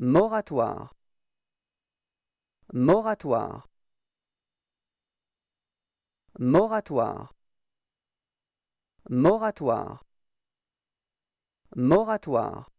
Moratoire Moratoire Moratoire Moratoire Moratoire